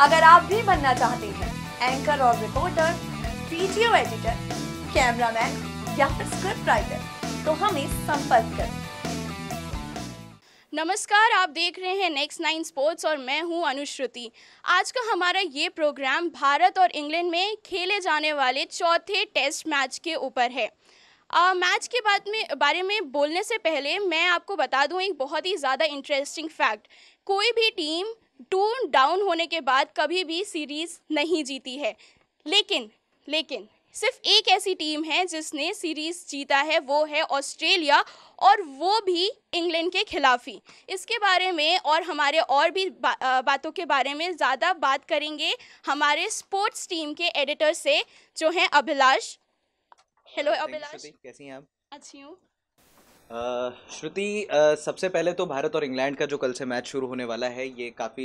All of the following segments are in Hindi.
अगर आप भी बनना चाहते हैं एंकर और रिपोर्टर वीडियो एडिटर कैमरामैन या फिर स्क्रिप्ट राइटर तो हमें संपर्क करें नमस्कार आप देख रहे हैं नेक्स्ट नाइन स्पोर्ट्स और मैं हूं अनुश्रुति आज का हमारा ये प्रोग्राम भारत और इंग्लैंड में खेले जाने वाले चौथे टेस्ट मैच के ऊपर है आ, मैच के बाद में बारे में बोलने से पहले मैं आपको बता दूं एक बहुत ही ज़्यादा इंटरेस्टिंग फैक्ट कोई भी टीम टू डाउन होने के बाद कभी भी सीरीज़ नहीं जीती है लेकिन लेकिन सिर्फ एक ऐसी टीम है जिसने सीरीज़ जीता है वो है ऑस्ट्रेलिया और वो भी इंग्लैंड के खिलाफ ही इसके बारे में और हमारे और भी बा, बातों के बारे में ज़्यादा बात करेंगे हमारे स्पोर्ट्स टीम के एडिटर से जो हैं अभिलाष हेलो अभिलाष कैसी हैं आप अच्छी हूँ श्रुति सबसे पहले तो भारत और इंग्लैंड का जो कल से मैच शुरू होने वाला है ये काफ़ी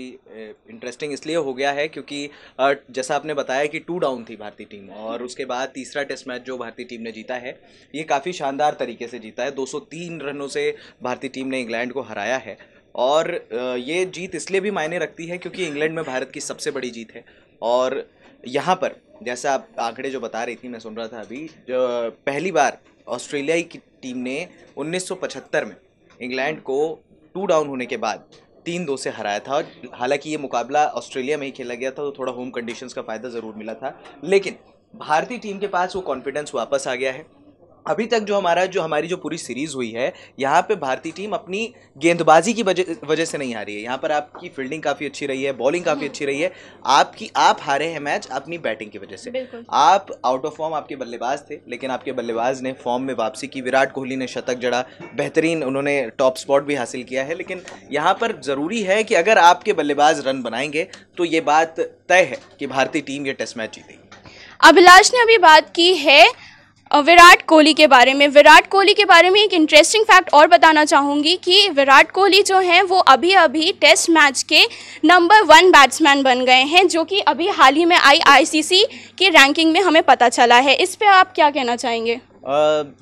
इंटरेस्टिंग इसलिए हो गया है क्योंकि जैसा आपने बताया कि टू डाउन थी भारतीय टीम और उसके बाद तीसरा टेस्ट मैच जो भारतीय टीम ने जीता है ये काफ़ी शानदार तरीके से जीता है 203 रनों से भारतीय टीम ने इंग्लैंड को हराया है और ये जीत इसलिए भी मायने रखती है क्योंकि इंग्लैंड में भारत की सबसे बड़ी जीत है और यहाँ पर जैसा आप आंकड़े जो बता रही थी मैं सुन रहा था अभी जो पहली बार ऑस्ट्रेलिया की टीम ने 1975 में इंग्लैंड को टू डाउन होने के बाद तीन दो से हराया था हालांकि ये मुकाबला ऑस्ट्रेलिया में ही खेला गया था तो थोड़ा होम कंडीशंस का फ़ायदा ज़रूर मिला था लेकिन भारतीय टीम के पास वो कॉन्फिडेंस वापस आ गया है अभी तक जो हमारा जो हमारी जो पूरी सीरीज़ हुई है यहाँ पे भारतीय टीम अपनी गेंदबाजी की वजह से नहीं आ रही है यहाँ पर आपकी फील्डिंग काफ़ी अच्छी रही है बॉलिंग काफ़ी हम्म। अच्छी रही है आपकी आप हारे हैं मैच अपनी बैटिंग की वजह से आप आउट ऑफ फॉर्म आपके बल्लेबाज थे लेकिन आपके बल्लेबाज ने फॉर्म में वापसी की विराट कोहली ने शतक जड़ा बेहतरीन उन्होंने टॉप स्पॉट भी हासिल किया है लेकिन यहाँ पर ज़रूरी है कि अगर आपके बल्लेबाज रन बनाएंगे तो ये बात तय है कि भारतीय टीम ये टेस्ट मैच जीतेगी अभिलाष ने अभी बात की है विराट कोहली के बारे में विराट कोहली के बारे में एक इंटरेस्टिंग फैक्ट और बताना चाहूँगी कि विराट कोहली जो हैं वो अभी अभी टेस्ट मैच के नंबर वन बैट्समैन बन गए हैं जो कि अभी हाल ही में आई आईसीसी की रैंकिंग में हमें पता चला है इस पर आप क्या कहना चाहेंगे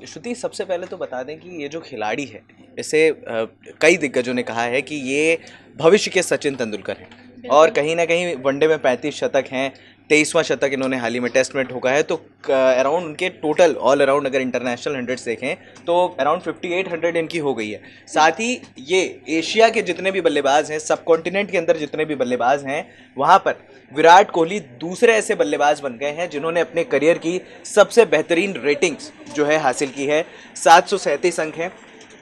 श्रुति सबसे पहले तो बता दें कि ये जो खिलाड़ी है इसे कई दिग्गजों ने कहा है कि ये भविष्य के सचिन तेंदुलकर हैं और कहीं ना कहीं वनडे में पैंतीस शतक हैं तेईसवां शतक इन्होंने हाल ही में टेस्ट में ठोका है तो अराउंड उनके टोटल ऑल अराउंड अगर इंटरनेशनल हंड्रेड्स देखें तो अराउंड फिफ्टी एट हंड्रेड इनकी हो गई है साथ ही ये एशिया के जितने भी बल्लेबाज हैं सब कॉन्टिनेंट के अंदर जितने भी बल्लेबाज हैं वहाँ पर विराट कोहली दूसरे ऐसे बल्लेबाज बन गए हैं जिन्होंने अपने करियर की सबसे बेहतरीन रेटिंग्स जो है हासिल की है सात अंक हैं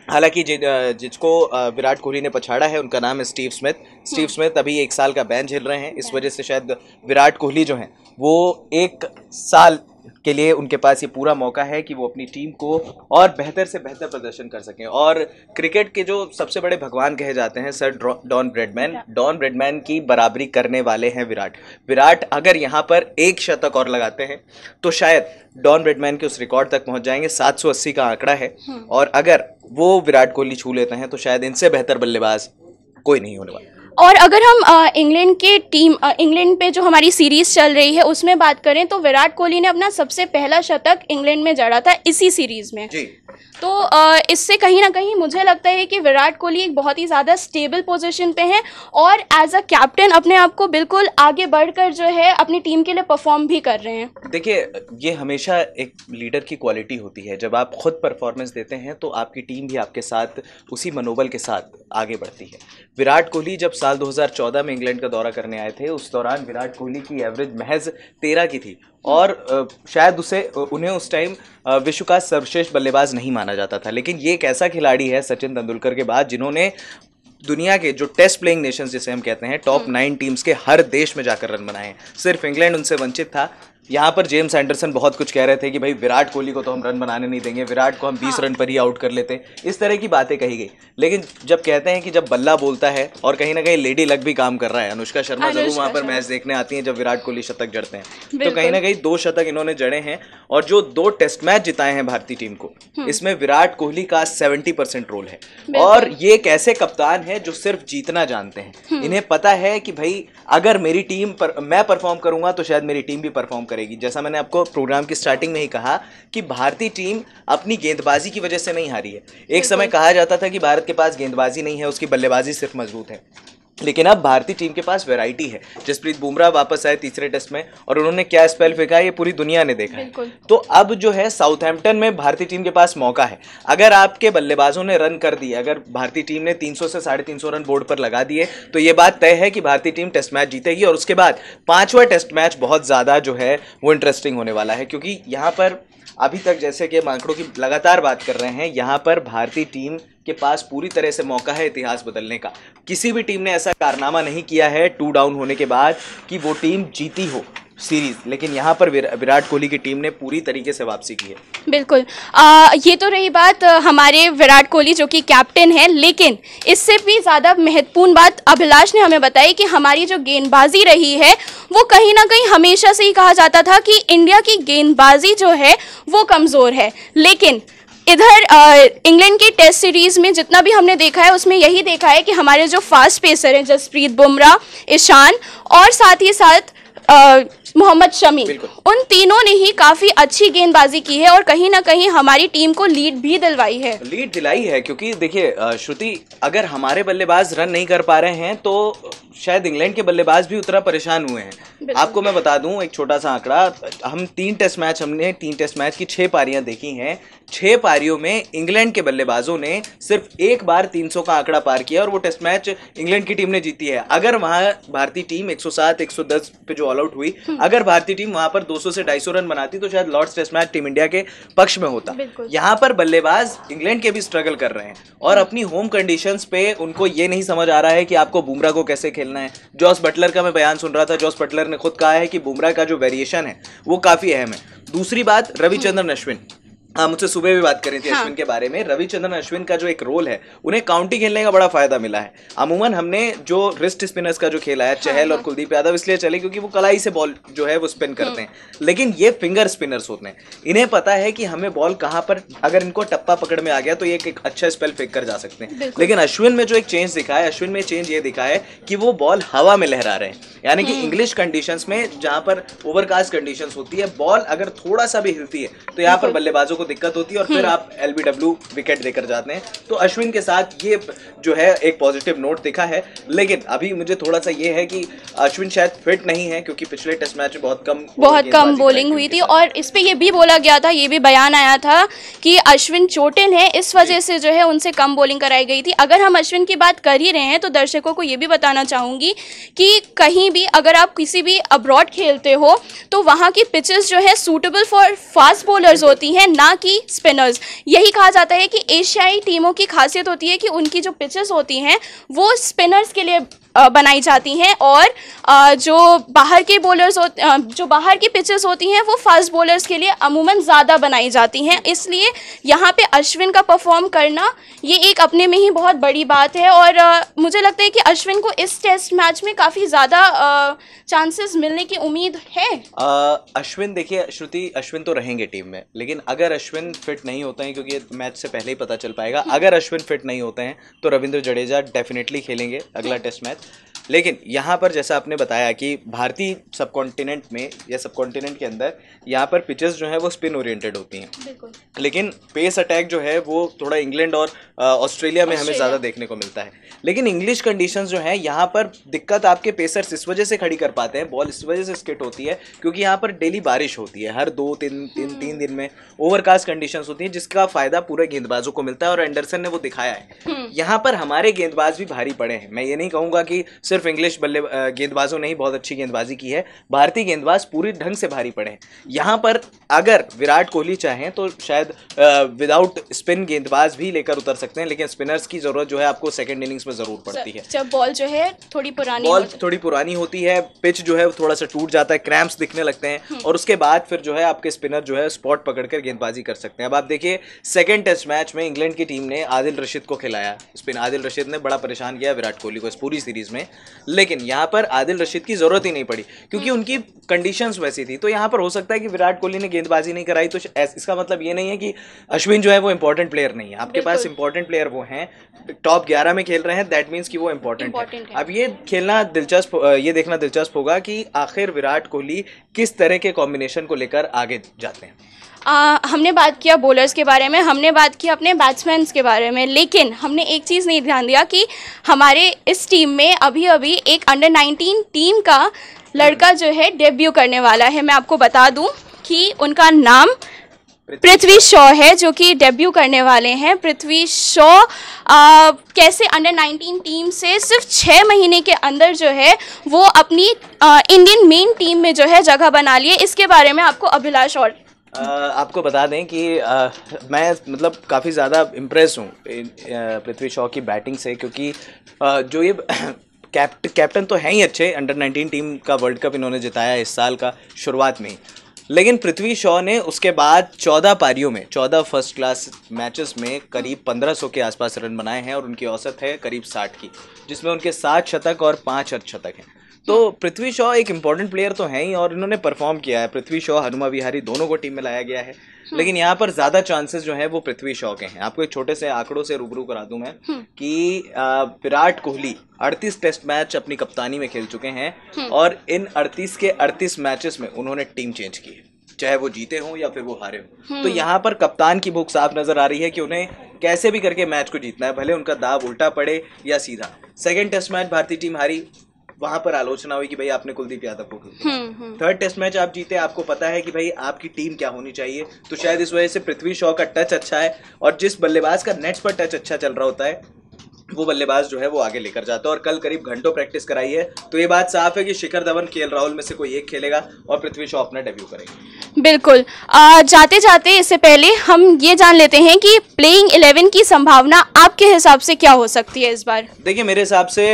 हालांकि जि, जिसको विराट कोहली ने पछाड़ा है उनका नाम है स्टीव स्मिथ स्टीव हाँ। स्मिथ अभी एक साल का बैन झेल रहे हैं इस हाँ। वजह से शायद विराट कोहली जो हैं वो एक साल के लिए उनके पास ये पूरा मौका है कि वो अपनी टीम को और बेहतर से बेहतर प्रदर्शन कर सकें और क्रिकेट के जो सबसे बड़े भगवान कहे जाते हैं sir Don Bradman Don Bradman की बराबरी करने वाले हैं विराट विराट अगर यहाँ पर एक शतक और लगाते हैं तो शायद डॉन ब्रेडमैन के उस रिकॉर्ड तक पहुँच जाएंगे सात का आंकड़ा है hmm. और अगर वो विराट कोहली छू लेते हैं तो शायद इनसे बेहतर बल्लेबाज कोई नहीं होने वाला और अगर हम इंग्लैंड के टीम इंग्लैंड पे जो हमारी सीरीज़ चल रही है उसमें बात करें तो विराट कोहली ने अपना सबसे पहला शतक इंग्लैंड में जड़ा था इसी सीरीज़ में तो इससे कहीं ना कहीं मुझे लगता है कि विराट कोहली एक बहुत ही ज़्यादा स्टेबल पोजिशन पे हैं और एज अ कैप्टन अपने आप को बिल्कुल आगे बढ़कर जो है अपनी टीम के लिए परफॉर्म भी कर रहे हैं देखिए ये हमेशा एक लीडर की क्वालिटी होती है जब आप खुद परफॉर्मेंस देते हैं तो आपकी टीम भी आपके साथ उसी मनोबल के साथ आगे बढ़ती है विराट कोहली जब साल 2014 में इंग्लैंड का दौरा करने आए थे उस दौरान विराट कोहली की एवरेज महज तेरह की थी और शायद उसे उन्हें उस टाइम विश्व का सर्वश्रेष्ठ बल्लेबाज नहीं माना जाता था लेकिन ये एक ऐसा खिलाड़ी है सचिन तेंदुलकर के बाद जिन्होंने दुनिया के जो टेस्ट प्लेइंग नेशंस जिसे हम कहते हैं टॉप नाइन टीम्स के हर देश में जाकर रन बनाए सिर्फ इंग्लैंड उनसे वंचित था यहाँ पर जेम्स एंडरसन बहुत कुछ कह रहे थे कि भाई विराट कोहली को तो हम रन बनाने नहीं देंगे विराट को हम बीस हाँ। रन पर ही आउट कर लेते इस तरह की बातें कही गई लेकिन जब कहते हैं कि जब बल्ला बोलता है और कहीं ना कहीं लेडी लग भी काम कर रहा है अनुष्का शर्मा जरूर वहाँ पर मैच देखने आती हैं जब विराट कोहली शतक जड़ते हैं तो कहीं ना कहीं दो शतक इन्होंने जड़े हैं और जो दो टेस्ट मैच जिताए हैं भारतीय टीम को हम्म। इसमें विराट कोहली का सेवेंटी परसेंट रोल है और ये एक ऐसे कप्तान है जो सिर्फ जीतना जानते हैं हम्म। इन्हें पता है कि भाई अगर मेरी टीम पर मैं परफॉर्म करूंगा तो शायद मेरी टीम भी परफॉर्म करेगी जैसा मैंने आपको प्रोग्राम की स्टार्टिंग में ही कहा कि भारतीय टीम अपनी गेंदबाजी की वजह से नहीं हारी है एक समय कहा जाता था कि भारत के पास गेंदबाजी नहीं है उसकी बल्लेबाजी सिर्फ मजबूत है लेकिन अब भारतीय टीम के पास वैरायटी है जसप्रीत बुमराह वापस आए तीसरे टेस्ट में और उन्होंने क्या स्पेल फेंका है ये पूरी दुनिया ने देखा है तो अब जो है साउथहैम्पटन में भारतीय टीम के पास मौका है अगर आपके बल्लेबाजों ने रन कर दिए अगर भारतीय टीम ने 300 से साढ़े तीन रन बोर्ड पर लगा दिए तो ये बात तय है कि भारतीय टीम टेस्ट मैच जीतेगी और उसके बाद पांचवा टेस्ट मैच बहुत ज़्यादा जो है वो इंटरेस्टिंग होने वाला है क्योंकि यहाँ पर अभी तक जैसे कि आंकड़ों की लगातार बात कर रहे हैं यहाँ पर भारतीय टीम के पास पूरी तरह से मौका है इतिहास बदलने का किसी भी टीम ने ऐसा कारनामा नहीं किया है टू डाउन होने के बाद कि वो टीम जीती हो सीरीज लेकिन यहाँ पर विराट कोहली की टीम ने पूरी तरीके से वापसी की है बिल्कुल आ, ये तो रही बात हमारे विराट कोहली जो कि कैप्टन है लेकिन इससे भी ज़्यादा महत्वपूर्ण बात अभिलाष ने हमें बताई कि हमारी जो गेंदबाजी रही है वो कहीं ना कहीं हमेशा से ही कहा जाता था कि इंडिया की गेंदबाजी जो है वो कमज़ोर है लेकिन इधर इंग्लैंड की टेस्ट सीरीज़ में जितना भी हमने देखा है उसमें यही देखा है कि हमारे जो फास्ट पेसर हैं जसप्रीत बुमराह ईशान और साथ ही साथ मोहम्मद शमी उन तीनों ने ही काफी अच्छी गेंदबाजी की है और कहीं ना कहीं हमारी टीम को लीड भी दिलवाई है लीड दिलाई है क्योंकि देखिए श्रुति अगर हमारे बल्लेबाज रन नहीं कर पा रहे हैं तो शायद इंग्लैंड के बल्लेबाज भी उतना परेशान हुए हैं आपको मैं बता दूं एक छोटा सा आंकड़ा हम तीन टेस्ट मैच हमने तीन टेस्ट मैच की छह पारियां देखी हैं छह पारियों में इंग्लैंड के बल्लेबाजों ने सिर्फ एक बार 300 का आंकड़ा पार किया और वो टेस्ट मैच इंग्लैंड की टीम ने जीती है अगर वहां भारतीय टीम 107 110 पे जो ऑल आउट हुई हम्म। अगर भारतीय टीम वहां पर 200 से 250 रन बनाती तो शायद Lord's test match team India के पक्ष में होता यहाँ पर बल्लेबाज इंग्लैंड के भी स्ट्रगल कर रहे हैं और हम्म। अपनी होम कंडीशन पे उनको ये नहीं समझ आ रहा है कि आपको बुमराह को कैसे खेलना है जॉस बटलर का मैं बयान सुन रहा था जॉस बटलर ने खुद कहा है कि बुमराह का जो वेरिएशन है वो काफ़ी अहम है दूसरी बात रविचंद्रन अश्विन हाँ मुझसे सुबह भी बात करी थी हाँ। अश्विन के बारे में रविचंद्रन अश्विन का जो एक रोल है उन्हें काउंटी खेलने का बड़ा फायदा मिला है अमूमन हमने जो रिस्ट स्पिनर्स का जो खेला है हाँ, चहल हाँ। और कुलदीप यादव इसलिए चले क्योंकि वो कलाई से बॉल जो है वो स्पिन करते हाँ। हैं लेकिन ये फिंगर स्पिनर्स होते हैं इन्हें पता है कि हमें बॉल कहाँ पर अगर इनको टप्पा पकड़ में आ गया तो ये एक अच्छा स्पेल फेंक कर जा सकते हैं लेकिन अश्विन में जो एक चेंज दिखा है अश्विन में चेंज ये दिखा है कि वो बॉल हवा में लहरा रहे हैं यानी कि इंग्लिश हाँ। कंडीशन में जहाँ पर ओवरकास्ट कंडीशन होती है बॉल अगर थोड़ा सा भी हिलती है तो यहाँ पर बल्लेबाजों को दिक्कत होती है और फिर हम्म। आप एलबीडब्ल्यू विकेट देकर जाते हैं तो अश्विन के साथ ये जो है एक पॉजिटिव नोट दिखा है लेकिन अभी मुझे थोड़ा सा ये है कि अश्विन शायद फिट नहीं है क्योंकि पिछले टेस्ट मैच में बहुत कम बहुत कम बॉलिंग हुई थी और इस पर यह भी बोला गया था ये भी बयान आया था कि अश्विन चोटिल है इस वजह से जो है उनसे कम बॉलिंग कराई गई थी अगर हम अश्विन की बात कर ही रहे हैं तो दर्शकों को ये भी बताना चाहूंगी कि कहीं भी अगर आप किसी भी अब्रॉड खेलते हो तो वहाँ की पिचेस जो है सूटेबल फॉर फास्ट बॉलर्स होती हैं ना ना कि स्पिनर्स यही कहा जाता है कि एशियाई टीमों की खासियत होती है कि उनकी जो पिचेस होती हैं वो स्पिनर्स के लिए बनाई जाती हैं और जो बाहर के बॉलर्स जो बाहर की पिचेस होती हैं वो फास्ट बॉलर्स के लिए अमूमन ज़्यादा बनाई जाती हैं इसलिए यहाँ पे अश्विन का परफॉर्म करना ये एक अपने में ही बहुत बड़ी बात है और मुझे लगता है कि अश्विन को इस टेस्ट मैच में काफ़ी ज़्यादा चांसेस मिलने की उम्मीद है आ, अश्विन देखिए श्रुति अश्विन तो रहेंगे टीम में लेकिन अगर अश्विन फिट नहीं होते हैं क्योंकि मैच से पहले ही पता चल पाएगा अगर अश्विन फिट नहीं होते हैं तो रविंद्र जडेजा डेफिनेटली खेलेंगे अगला टेस्ट मैच लेकिन यहाँ पर जैसा आपने बताया कि भारतीय सब में या सब के अंदर यहाँ पर पिचेस जो है वो स्पिन ओरिएंटेड होती हैं लेकिन पेस अटैक जो है वो थोड़ा इंग्लैंड और ऑस्ट्रेलिया में हमें ज़्यादा देखने को मिलता है लेकिन इंग्लिश कंडीशन जो है यहाँ पर दिक्कत आपके पेसर्स इस वजह से खड़ी कर पाते हैं बॉल इस वजह से स्किट होती है क्योंकि यहाँ पर डेली बारिश होती है हर दो तीन तीन तीन दिन में ओवरकास्ट कंडीशन होती हैं जिसका फायदा पूरे गेंदबाजों को मिलता है और एंडरसन ने वो दिखाया है हम्म। यहाँ पर हमारे गेंदबाज भी भारी पड़े हैं मैं ये नहीं कहूँगा कि सिर्फ सिर्फ इंग्लिश बल्ले गेंदबाजों ने ही बहुत अच्छी गेंदबाजी की है भारतीय गेंदबाज पूरी ढंग से भारी पड़े हैं यहाँ पर अगर विराट कोहली चाहें तो शायद विदाउट स्पिन गेंदबाज भी लेकर उतर सकते हैं लेकिन स्पिनर्स की जरूरत जो है आपको सेकेंड इनिंग्स में जरूर पड़ती है जब बॉल जो है थोड़ी पुरानी बॉल थोड़ी पुरानी होती है पिच जो है थोड़ा सा टूट जाता है क्रैम्प्स दिखने लगते हैं हम्म। और उसके बाद फिर जो है आपके स्पिनर जो है स्पॉट पकड़कर गेंदबाजी कर सकते हैं अब आप देखिए सेकेंड टेस्ट मैच में इंग्लैंड की टीम ने आदिल रशीद को खिलाया स्पिन आदिल रशीद ने बड़ा परेशान किया विराट कोहली को इस पूरी सीरीज में लेकिन यहाँ पर आदिल रशीद की ज़रूरत ही नहीं पड़ी क्योंकि हम्म। उनकी कंडीशंस वैसी थी तो यहाँ पर हो सकता है कि विराट कोहली ने गेंदबाजी नहीं कराई तो इसका मतलब ये नहीं है कि अश्विन जो है वो इंपॉर्टेंट प्लेयर नहीं है आपके पास इंपॉर्टेंट प्लेयर वो हैं टॉप ग्यारह में खेल रहे हैं दैट मीन्स कि वो इंपॉर्टेंट है अब ये खेलना दिलचस्प ये देखना दिलचस्प होगा कि आखिर विराट कोहली किस तरह के कॉम्बिनेशन को लेकर आगे जाते हैं आ, हमने बात किया बॉलर्स के बारे में हमने बात किया अपने बैट्समैन के बारे में लेकिन हमने एक चीज़ नहीं ध्यान दिया कि हमारे इस टीम में अभी अभी एक अंडर 19 टीम का लड़का जो है डेब्यू करने वाला है मैं आपको बता दूं कि उनका नाम पृथ्वी शॉ है जो कि डेब्यू करने वाले हैं पृथ्वी शॉ कैसे अंडर 19 टीम से सिर्फ छः महीने के अंदर जो है वो अपनी इंडियन मेन टीम में जो है जगह बना लिए इसके बारे में आपको अभिलाष और आपको बता दें कि मैं मतलब काफ़ी ज़्यादा इम्प्रेस हूँ पृथ्वी शॉ की बैटिंग से क्योंकि जो ये कैप्ट कैप्टन तो हैं ही अच्छे अंडर 19 टीम का वर्ल्ड कप इन्होंने जिताया इस साल का शुरुआत में ही लेकिन पृथ्वी शॉ ने उसके बाद 14 पारियों में 14 फर्स्ट क्लास मैचेस में करीब 1500 के आसपास रन बनाए हैं और उनकी औसत है करीब 60 की जिसमें उनके सात शतक और पाँच अर्धशतक हैं तो पृथ्वी शॉ एक इम्पोर्टेंट प्लेयर तो है ही और इन्होंने परफॉर्म किया है पृथ्वी शॉ हनुमा विहारी दोनों को टीम में लाया गया है हम्म। लेकिन यहाँ पर ज़्यादा चांसेस जो है वो पृथ्वी शॉ के हैं आपको एक छोटे से आंकड़ों से रूबरू करा दू मैं हम्म। कि विराट कोहली 38 टेस्ट मैच अपनी कप्तानी में खेल चुके हैं हम्म। और इन 38 के 38 मैचेस में उन्होंने टीम चेंज की है चाहे वो जीते हों या फिर वो हारे हों तो यहाँ पर कप्तान की भूख साफ नजर आ रही है कि उन्हें कैसे भी करके मैच को जीतना है भले उनका दाव उल्टा पड़े या सीधा सेकेंड टेस्ट मैच भारतीय टीम हारी वहां पर आलोचना हुई कि भाई आपने कुलदीप यादव को थर्ड टेस्ट मैच आप जीते आपको पता है कि भाई आपकी टीम क्या होनी चाहिए तो शायद इस वजह से पृथ्वी शॉ का टच अच्छा है और जिस बल्लेबाज का नेट्स पर टच अच्छा चल रहा होता है वो बल्लेबाज जो है वो आगे लेकर जाता है और कल करीब घंटों प्रैक्टिस कराई है तो ये बात साफ है कि शिखर धवन के राहुल में से कोई एक खेलेगा और पृथ्वी शॉ अपना डेब्यू करेगा बिल्कुल आ, जाते जाते इससे पहले हम ये जान लेते हैं कि प्लेइंग इलेवन की संभावना आपके हिसाब से क्या हो सकती है इस बार देखिए मेरे हिसाब से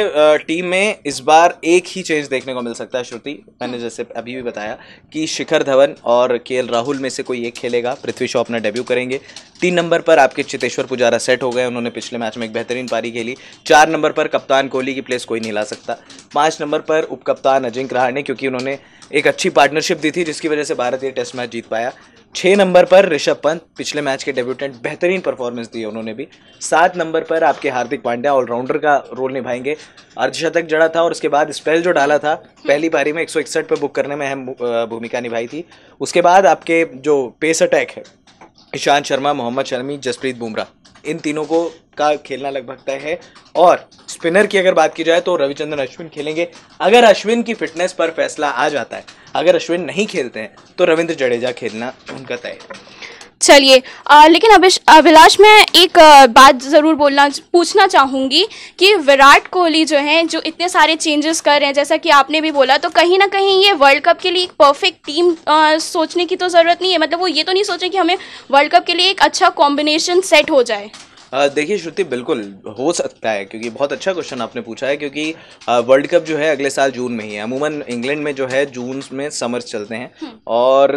टीम में इस बार एक ही चेंज देखने को मिल सकता है श्रुति मैंने जैसे अभी भी बताया कि शिखर धवन और के राहुल में से कोई एक खेलेगा पृथ्वी शॉ अपना डेब्यू करेंगे तीन नंबर पर आपके चितेश्वर पुजारा सेट हो गए उन्होंने पिछले मैच में एक बेहतरीन पारी खेली चार नंबर पर कप्तान कोहली की प्लेस कोई नहीं ला सकता पाँच नंबर पर उप कप्तान अजिंक रहाणे क्योंकि उन्होंने एक अच्छी पार्टनरशिप दी थी जिसकी वजह से भारत ये टेस्ट मैच जीत पाया छः नंबर पर ऋषभ पंत पिछले मैच के डेब्यूटेंट बेहतरीन परफॉर्मेंस दी उन्होंने भी सात नंबर पर आपके हार्दिक पांड्या ऑलराउंडर का रोल निभाएंगे अर्धशतक जड़ा था और उसके बाद स्पेल जो डाला था पहली पारी में एक पर बुक करने में अहम भूमिका निभाई थी उसके बाद आपके जो पेस अटैक है ईशांत शर्मा मोहम्मद शर्मी जसप्रीत बुमराह इन तीनों को का खेलना लगभग तय है और स्पिनर की अगर बात की जाए तो रविचंद्रन अश्विन खेलेंगे अगर अश्विन की फिटनेस पर फैसला आ जाता है अगर अश्विन नहीं खेलते हैं तो रविंद्र जडेजा खेलना उनका तय है चलिए लेकिन अभिश अभिलाष मैं एक बात ज़रूर बोलना पूछना चाहूँगी कि विराट कोहली जो हैं जो इतने सारे चेंजेस कर रहे हैं जैसा कि आपने भी बोला तो कहीं ना कहीं ये वर्ल्ड कप के लिए एक परफेक्ट टीम आ, सोचने की तो ज़रूरत नहीं है मतलब वो ये तो नहीं सोचें कि हमें वर्ल्ड कप के लिए एक अच्छा कॉम्बिनेशन सेट हो जाए देखिए श्रुति बिल्कुल हो सकता है क्योंकि बहुत अच्छा क्वेश्चन आपने पूछा है क्योंकि वर्ल्ड कप जो है अगले साल जून में ही है अमूमन इंग्लैंड में जो है जून में समर्स चलते हैं हम्म। और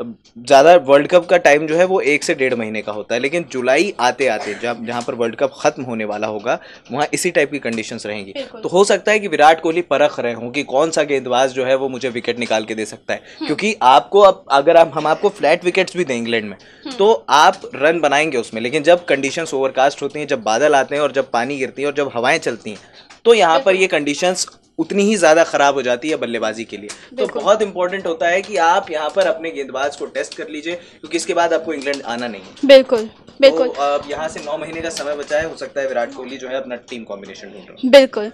ज़्यादा वर्ल्ड कप का टाइम जो है वो एक से डेढ़ महीने का होता है लेकिन जुलाई आते आते जब जहाँ पर वर्ल्ड कप ख़त्म होने वाला होगा वहाँ इसी टाइप की कंडीशंस रहेंगी तो हो सकता है कि विराट कोहली परख रहे हों कि कौन सा गेंदबाज जो है वो मुझे विकेट निकाल के दे सकता है हम्म। क्योंकि आपको अब अगर आप हम आपको फ्लैट विकेट्स भी दें इंग्लैंड में हम्म। तो आप रन बनाएंगे उसमें लेकिन जब कंडीशंस ओवर ओवरकास्ट होती हैं जब बादल आते हैं और जब पानी गिरती है और जब हवाएं चलती हैं तो यहाँ पर ये कंडीशंस उतनी ही ज़्यादा ख़राब हो जाती है बल्लेबाजी के लिए तो बहुत इंपॉर्टेंट होता है कि आप यहाँ पर अपने गेंदबाज को टेस्ट कर लीजिए क्योंकि इसके बाद आपको इंग्लैंड आना नहीं है बिल्कुल तो बिल्कुल तो अब यहाँ से नौ महीने का समय बचा है हो सकता है विराट कोहली जो है अपना टीम कॉम्बिनेशन ढूंढ रहा बिल्कुल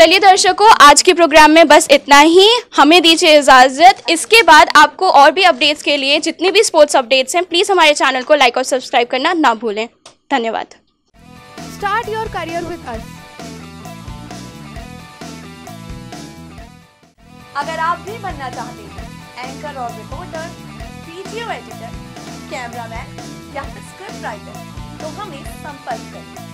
चलिए दर्शकों आज के प्रोग्राम में बस इतना ही हमें दीजिए इजाज़त इसके बाद आपको और भी अपडेट्स के लिए जितनी भी स्पोर्ट्स अपडेट्स हैं प्लीज़ हमारे चैनल को लाइक और सब्सक्राइब करना ना भूलें धन्यवाद start your career with us अगर आप भी बनना चाहते हैं एंकर और रिपोर्टर वीडियो एडिटर कैमरामैन या स्क्रिप्ट राइटर तो हमें संपर्क करें